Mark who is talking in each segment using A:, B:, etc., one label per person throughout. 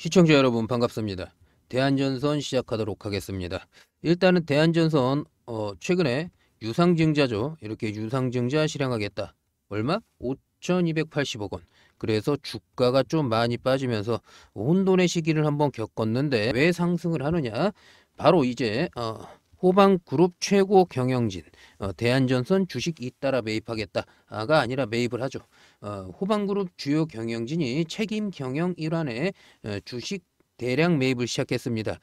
A: 시청자 여러분 반갑습니다. 대한전선 시작하도록 하겠습니다. 일단은 대한전선 어, 최근에 유상증자죠. 이렇게 유상증자 실행하겠다. 얼마? 5,280억 원. 그래서 주가가 좀 많이 빠지면서 혼돈의 시기를 한번 겪었는데 왜 상승을 하느냐? 바로 이제 어, 호방그룹 최고 경영진 어, 대한전선 주식 잇따라 매입하겠다가 아니라 매입을 하죠. 어, 호방그룹 주요 경영진이 책임 경영 일환에 어, 주식 대량 매입을 시작했습니다.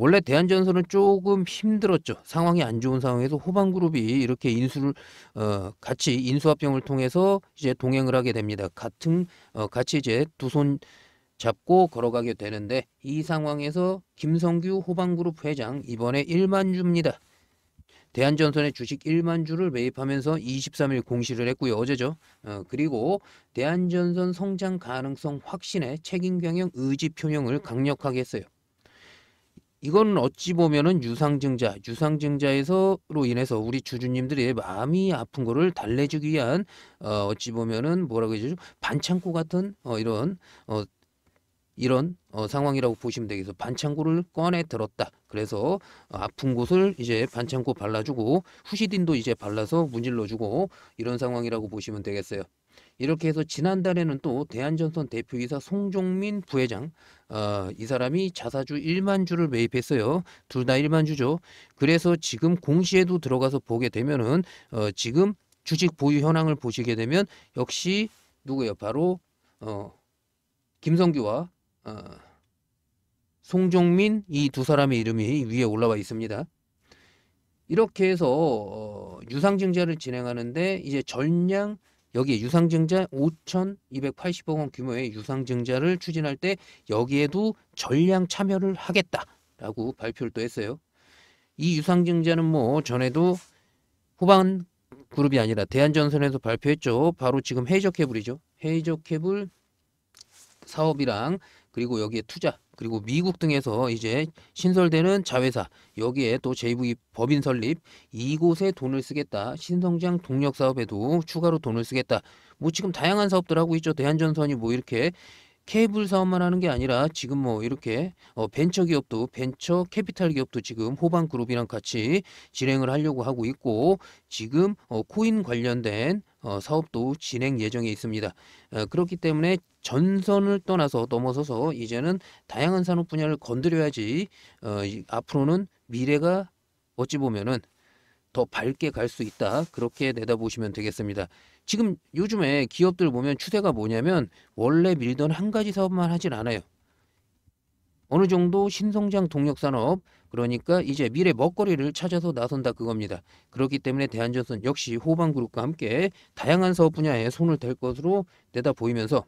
A: 원래 대한전선은 조금 힘들었죠. 상황이 안 좋은 상황에서 호방그룹이 이렇게 인수를 어, 같이 인수합병을 통해서 이제 동행을 하게 됩니다. 같은 어, 같이 이제 두손 잡고 걸어가게 되는데 이 상황에서 김성규 호방그룹 회장 이번에 1만 주입니다. 대한전선의 주식 1만 주를 매입하면서 23일 공시를 했고요. 어제죠. 어, 그리고 대한전선 성장 가능성 확신에 책임경영 의지 표명을 강력하게 했어요. 이건 어찌 보면은 유상증자, 유상증자에서로 인해서 우리 주주님들이 마음이 아픈 거를 달래주기 위한 어, 어찌 보면은 뭐라고 해야 되죠? 반창고 같은 어, 이런 어, 이런 어, 상황이라고 보시면 되겠어 반창고를 꺼내 들었다. 그래서 어, 아픈 곳을 이제 반창고 발라주고 후시딘도 이제 발라서 문질러주고 이런 상황이라고 보시면 되겠어요. 이렇게 해서 지난달에는 또 대한전선 대표이사 송종민 부회장 어, 이 사람이 자사주 1만 주를 매입했어요. 둘 다 1만 주죠. 그래서 지금 공시에도 들어가서 보게 되면은 어, 지금 주식 보유 현황을 보시게 되면 역시 누구예요? 바로 어, 김성규와 어, 송종민 이 두 사람의 이름이 위에 올라와 있습니다. 이렇게 해서 어, 유상증자를 진행하는데 이제 전량 여기에 유상증자 5,280억 원 규모의 유상증자를 추진할 때 여기에도 전량 참여를 하겠다라고 발표를 또 했어요. 이 유상증자는 뭐 전에도 후반 그룹이 아니라 대한전선에서 발표했죠. 바로 지금 해적 저케블이죠 해적 저케블 사업이랑 그리고 여기에 투자 그리고 미국 등에서 이제 신설되는 자회사 여기에 또 JV 법인 설립 이곳에 돈을 쓰겠다 신성장 동력 사업에도 추가로 돈을 쓰겠다 뭐 지금 다양한 사업들 하고 있죠 대한전선이 뭐 이렇게 케이블 사업만 하는 게 아니라 지금 뭐 이렇게 어 벤처 기업도 벤처 캐피탈 기업도 지금 호반 그룹이랑 같이 진행을 하려고 하고 있고 지금 어 코인 관련된 어 사업도 진행 예정에 있습니다. 어 그렇기 때문에 전선을 떠나서 넘어서서 이제는 다양한 산업 분야를 건드려야지 어 앞으로는 미래가 어찌 보면은 더 밝게 갈 수 있다. 그렇게 내다보시면 되겠습니다. 지금 요즘에 기업들 보면 추세가 뭐냐면 원래 밀던 한 가지 사업만 하진 않아요. 어느 정도 신성장 동력 산업 그러니까 이제 미래 먹거리를 찾아서 나선다 그겁니다. 그렇기 때문에 대한전선 역시 호반그룹과 함께 다양한 사업 분야에 손을 댈 것으로 내다 보이면서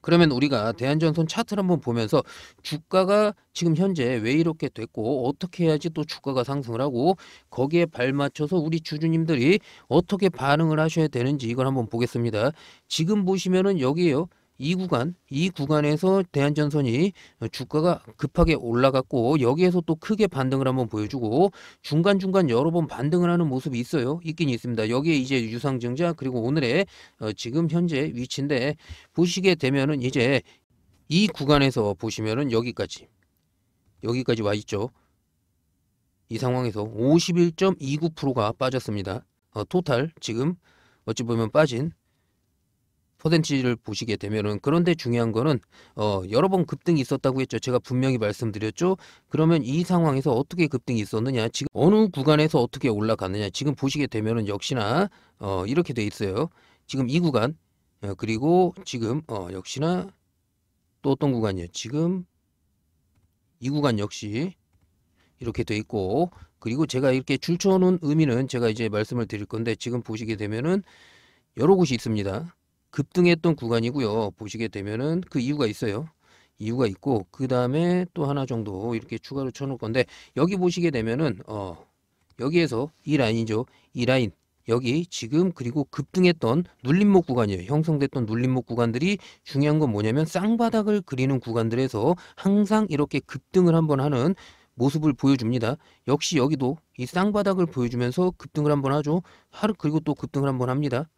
A: 그러면 우리가 대한전선 차트를 한번 보면서 주가가 지금 현재 왜 이렇게 됐고 어떻게 해야지 또 주가가 상승을 하고 거기에 발맞춰서 우리 주주님들이 어떻게 반응을 하셔야 되는지 이걸 한번 보겠습니다. 지금 보시면은 여기에요. 이 구간, 이 구간에서 대한전선이 주가가 급하게 올라갔고 여기에서 또 크게 반등을 한번 보여주고 중간중간 여러 번 반등을 하는 모습이 있어요. 있긴 있습니다. 여기에 이제 유상증자 그리고 오늘의 어, 지금 현재 위치인데 보시게 되면은 이제 이 구간에서 보시면은 여기까지 여기까지 와 있죠. 이 상황에서 51.29%가 빠졌습니다. 어, 토탈 지금 어찌 보면 빠진 퍼센티지를 보시게 되면은 그런데 중요한 거는 어 여러 번 급등이 있었다고 했죠. 제가 분명히 말씀드렸죠. 그러면 이 상황에서 어떻게 급등이 있었느냐, 지금 어느 구간에서 어떻게 올라갔느냐. 지금 보시게 되면은 역시나 어 이렇게 돼 있어요. 지금 이 구간 어, 그리고 지금 어 역시나 또 어떤 구간이에요? 지금 이 구간 역시 이렇게 돼 있고 그리고 제가 이렇게 줄쳐놓은 의미는 제가 이제 말씀을 드릴 건데 지금 보시게 되면은 여러 곳이 있습니다. 급등했던 구간이고요. 보시게 되면은 그 이유가 있어요. 이유가 있고 그 다음에 또 하나 정도 이렇게 추가로 쳐놓을 건데 여기 보시게 되면은 어 여기에서 이 라인이죠. 이 라인 여기 지금 그리고 급등했던 눌림목 구간이에요. 형성됐던 눌림목 구간들이 중요한 건 뭐냐면 쌍바닥을 그리는 구간들에서 항상 이렇게 급등을 한번 하는 모습을 보여줍니다. 역시 여기도 이 쌍바닥을 보여주면서 급등을 한번 하죠. 하루 그리고 또 급등을 한번 합니다.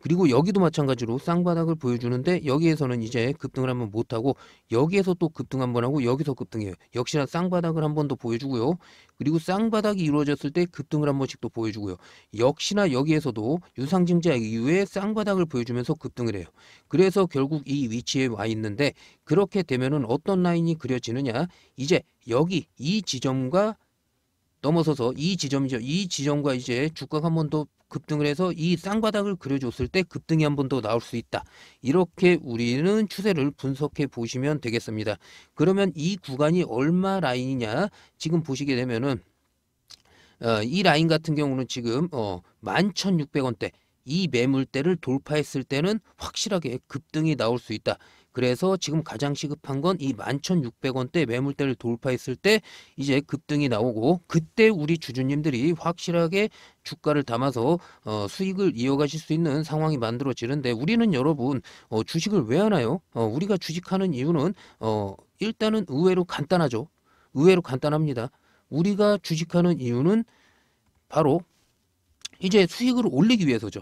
A: 그리고 여기도 마찬가지로 쌍바닥을 보여주는데 여기에서는 이제 급등을 한번 못하고 여기에서 또 급등 한번 하고 여기서 급등해요. 역시나 쌍바닥을 한 번 더 보여주고요. 그리고 쌍바닥이 이루어졌을 때 급등을 한 번씩 또 보여주고요. 역시나 여기에서도 유상증자 이후에 쌍바닥을 보여주면서 급등을 해요. 그래서 결국 이 위치에 와 있는데 그렇게 되면은 어떤 라인이 그려지느냐 이제 여기 이 지점과 넘어서서 이 지점이죠. 이 지점과 이제 주가가 한 번 더 급등을 해서 이 쌍바닥을 그려줬을 때 급등이 한 번 더 나올 수 있다. 이렇게 우리는 추세를 분석해 보시면 되겠습니다. 그러면 이 구간이 얼마 라인이냐 지금 보시게 되면은 어, 이 라인 같은 경우는 지금 어, 11,600원대 이 매물대를 돌파했을 때는 확실하게 급등이 나올 수 있다. 그래서 지금 가장 시급한 건 이 11,600원대 매물대를 돌파했을 때 이제 급등이 나오고 그때 우리 주주님들이 확실하게 주가를 담아서 어, 수익을 이어가실 수 있는 상황이 만들어지는데 우리는 여러분 어, 주식을 왜 하나요? 어, 우리가 주식하는 이유는 어, 일단은 의외로 간단하죠. 의외로 간단합니다. 우리가 주식하는 이유는 바로 이제 수익을 올리기 위해서죠.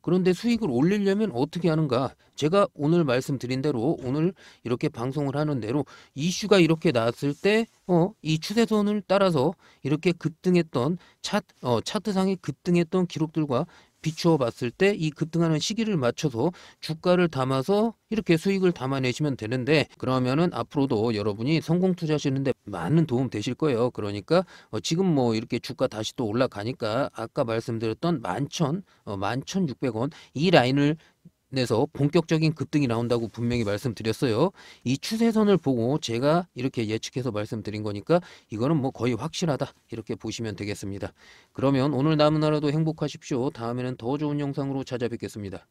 A: 그런데 수익을 올리려면 어떻게 하는가? 제가 오늘 말씀드린 대로 오늘 이렇게 방송을 하는 대로 이슈가 이렇게 나왔을 때 어, 이 추세선을 따라서 이렇게 급등했던 차 어, 차트상에 급등했던 기록들과 비추어 봤을 때 이 급등하는 시기를 맞춰서 주가를 담아서 이렇게 수익을 담아내시면 되는데 그러면은 앞으로도 여러분이 성공 투자하시는데 많은 도움 되실 거예요. 그러니까 어 지금 뭐 이렇게 주가 다시 또 올라가니까 아까 말씀드렸던 만천, 어 만천육백 원 이 라인을 내서 본격적인 급등이 나온다고 분명히 말씀드렸어요. 이 추세선을 보고 제가 이렇게 예측해서 말씀드린 거니까 이거는 뭐 거의 확실하다 이렇게 보시면 되겠습니다. 그러면 오늘 남은 하루도 행복하십시오. 다음에는 더 좋은 영상으로 찾아뵙겠습니다.